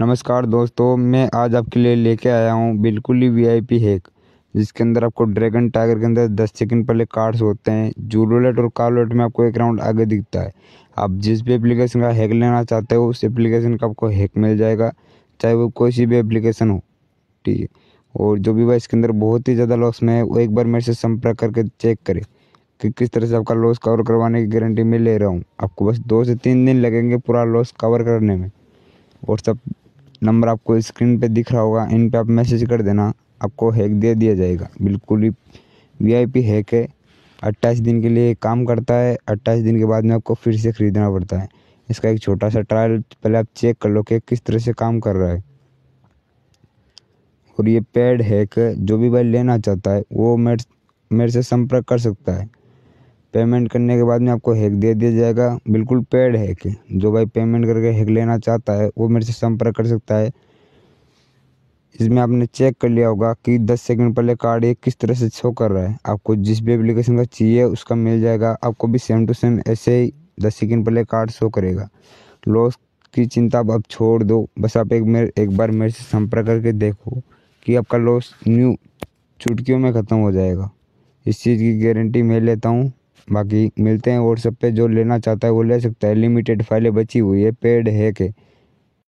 नमस्कार दोस्तों मैं आज आपके लिए लेके आया हूँ बिल्कुल ही वीआईपी हैक जिसके अंदर आपको ड्रैगन टाइगर के अंदर दस सेकंड पहले कार्ड्स होते हैं जूलोलेट और कार्लोलेट में आपको एक राउंड आगे दिखता है आप जिस भी एप्लीकेशन का हैक लेना चाहते हो उस एप्लीकेशन का आपको हैक मिल जाएगा चाहे वो कोई सी भी एप्लीकेशन हो ठीक है और जो भी वह इसके अंदर बहुत ही ज़्यादा लॉस में है वो एक बार मेरे से संपर्क करके चेक करें कि किस तरह से आपका लॉस कवर करवाने की गारंटी मैं ले रहा हूँ आपको बस दो से तीन दिन लगेंगे पूरा लॉस कवर करने में और सब नंबर आपको स्क्रीन पे दिख रहा होगा इन पे आप मैसेज कर देना आपको हैक दे दिया जाएगा बिल्कुल ही वीआईपी हैक है अट्ठाईस दिन के लिए काम करता है अट्ठाईस दिन के बाद में आपको फिर से ख़रीदना पड़ता है इसका एक छोटा सा ट्रायल पहले आप चेक कर लो कि किस तरह से काम कर रहा है और ये पेड हैक जो भी भाई लेना चाहता है वो मेरे मेरे से संपर्क कर सकता है पेमेंट करने के बाद में आपको हैक दे दिया जाएगा बिल्कुल पेड हैक है जो भाई पेमेंट करके हैक लेना चाहता है वो मेरे से संपर्क कर सकता है इसमें आपने चेक कर लिया होगा कि 10 सेकंड पहले कार्ड ये किस तरह से शो कर रहा है आपको जिस भी एप्लीकेशन का चाहिए उसका मिल जाएगा आपको भी सेम टू सेम ऐसे ही दस सेकेंड पहले कार्ड शो करेगा लॉस की चिंता आप अब छोड़ दो बस आप एक मेरे एक बार मेरे से संपर्क करके देखो कि आपका लॉस न्यू चुटकियों में ख़त्म हो जाएगा इस चीज़ की गारंटी मैं लेता हूँ बाकी मिलते हैं व्हाट्सएप पे जो लेना चाहता है वो ले सकता है लिमिटेड फाइलें बची हुई है पेड है के